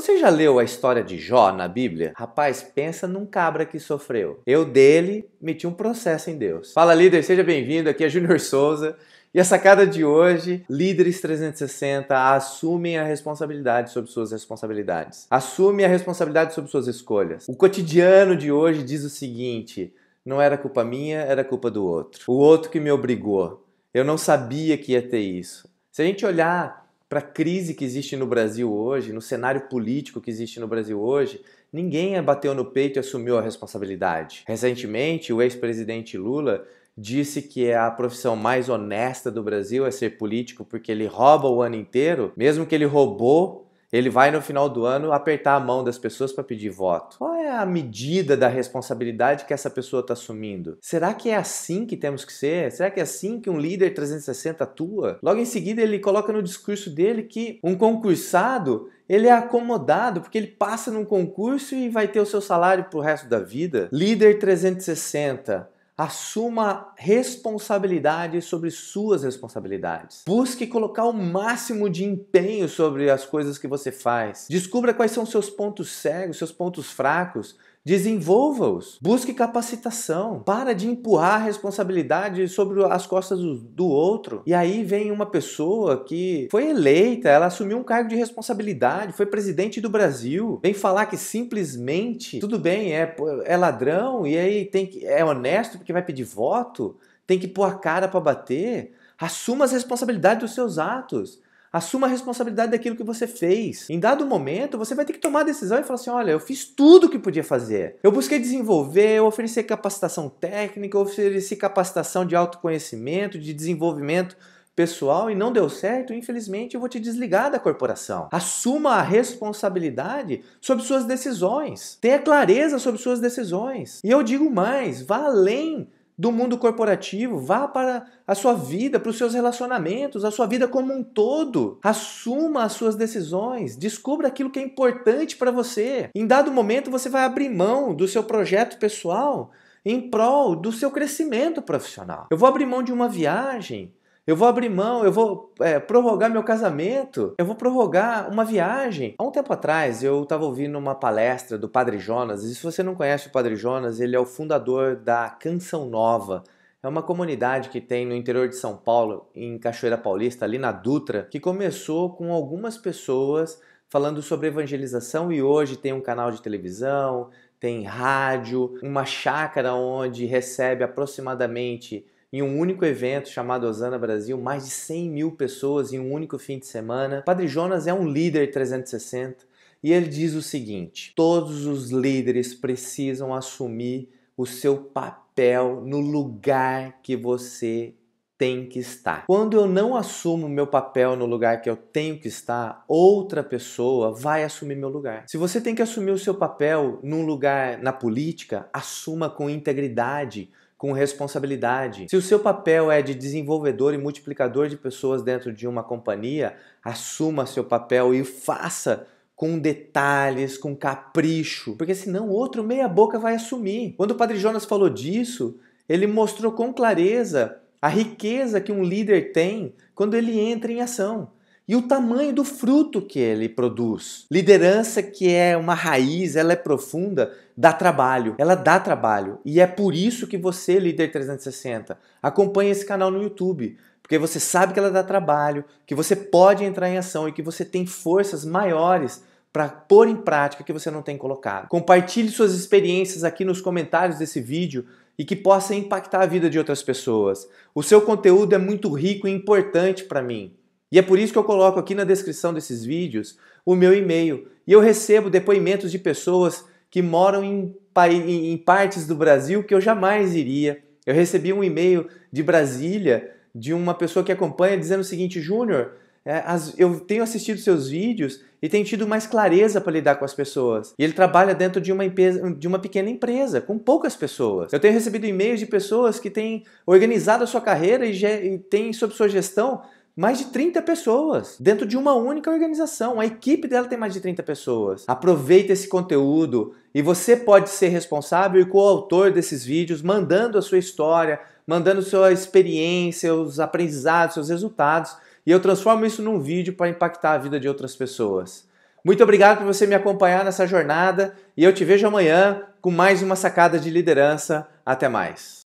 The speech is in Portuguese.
Você já leu a história de Jó na Bíblia? Rapaz, pensa num cabra que sofreu. Eu dele meti um processo em Deus. Fala líder, seja bem-vindo. Aqui é Júnior Souza. E a sacada de hoje, líderes 360 assumem a responsabilidade sobre suas responsabilidades. Assumem a responsabilidade sobre suas escolhas. O cotidiano de hoje diz o seguinte: não era culpa minha, era culpa do outro. O outro que me obrigou. Eu não sabia que ia ter isso. Se a gente olhar para a crise que existe no Brasil hoje, no cenário político que existe no Brasil hoje, ninguém bateu no peito e assumiu a responsabilidade. Recentemente, o ex-presidente Lula disse que é a profissão mais honesta do Brasil é ser político porque ele rouba o ano inteiro, mesmo que ele roubou ele vai no final do ano apertar a mão das pessoas para pedir voto. Qual é a medida da responsabilidade que essa pessoa está assumindo? Será que é assim que temos que ser? Será que é assim que um líder 360 atua? Logo em seguida, ele coloca no discurso dele que um concursado ele é acomodado porque ele passa num concurso e vai ter o seu salário pro resto da vida. Líder 360 Assuma responsabilidade sobre suas responsabilidades. Busque colocar o máximo de empenho sobre as coisas que você faz. Descubra quais são seus pontos cegos, seus pontos fracos Desenvolva-os, busque capacitação, para de empurrar a responsabilidade sobre as costas do outro. E aí vem uma pessoa que foi eleita, ela assumiu um cargo de responsabilidade, foi presidente do Brasil, vem falar que simplesmente tudo bem, é, é ladrão e aí tem que, é honesto porque vai pedir voto, tem que pôr a cara para bater. Assuma as responsabilidades dos seus atos. Assuma a responsabilidade daquilo que você fez. Em dado momento, você vai ter que tomar a decisão e falar assim: olha, eu fiz tudo o que podia fazer. Eu busquei desenvolver, eu ofereci capacitação técnica, eu ofereci capacitação de autoconhecimento, de desenvolvimento pessoal e não deu certo, infelizmente eu vou te desligar da corporação. Assuma a responsabilidade sobre suas decisões. Tenha clareza sobre suas decisões. E eu digo mais, vá além do mundo corporativo, vá para a sua vida, para os seus relacionamentos, a sua vida como um todo. Assuma as suas decisões, descubra aquilo que é importante para você. Em dado momento, você vai abrir mão do seu projeto pessoal em prol do seu crescimento profissional. Eu vou abrir mão de uma viagem eu vou abrir mão, eu vou é, prorrogar meu casamento, eu vou prorrogar uma viagem. Há um tempo atrás eu estava ouvindo uma palestra do Padre Jonas, e se você não conhece o Padre Jonas, ele é o fundador da Canção Nova. É uma comunidade que tem no interior de São Paulo, em Cachoeira Paulista, ali na Dutra, que começou com algumas pessoas falando sobre evangelização e hoje tem um canal de televisão, tem rádio, uma chácara onde recebe aproximadamente em um único evento chamado Osana Brasil, mais de 100 mil pessoas em um único fim de semana. Padre Jonas é um líder 360 e ele diz o seguinte: todos os líderes precisam assumir o seu papel no lugar que você tem que estar. Quando eu não assumo meu papel no lugar que eu tenho que estar, outra pessoa vai assumir meu lugar. Se você tem que assumir o seu papel num lugar na política, assuma com integridade, com responsabilidade. Se o seu papel é de desenvolvedor e multiplicador de pessoas dentro de uma companhia, assuma seu papel e faça com detalhes, com capricho, porque senão outro meia boca vai assumir. Quando o Padre Jonas falou disso, ele mostrou com clareza a riqueza que um líder tem quando ele entra em ação e o tamanho do fruto que ele produz. Liderança que é uma raiz, ela é profunda, dá trabalho. Ela dá trabalho. E é por isso que você, líder 360, acompanha esse canal no YouTube, porque você sabe que ela dá trabalho, que você pode entrar em ação e que você tem forças maiores para pôr em prática que você não tem colocado. Compartilhe suas experiências aqui nos comentários desse vídeo e que possa impactar a vida de outras pessoas. O seu conteúdo é muito rico e importante para mim. E é por isso que eu coloco aqui na descrição desses vídeos o meu e-mail. E eu recebo depoimentos de pessoas que moram em, em, partes do Brasil que eu jamais iria. Eu recebi um e-mail de Brasília de uma pessoa que acompanha dizendo o seguinte: Júnior, é, eu tenho assistido seus vídeos e tenho tido mais clareza para lidar com as pessoas. E ele trabalha dentro de uma, empresa, de uma pequena empresa, com poucas pessoas. Eu tenho recebido e-mails de pessoas que têm organizado a sua carreira e, e têm, sob sua gestão, mais de 30 pessoas dentro de uma única organização. A equipe dela tem mais de 30 pessoas. Aproveita esse conteúdo e você pode ser responsável e coautor desses vídeos, mandando a sua história, mandando sua experiência, os aprendizados, seus resultados. E eu transformo isso num vídeo para impactar a vida de outras pessoas. Muito obrigado por você me acompanhar nessa jornada e eu te vejo amanhã com mais uma sacada de liderança. Até mais.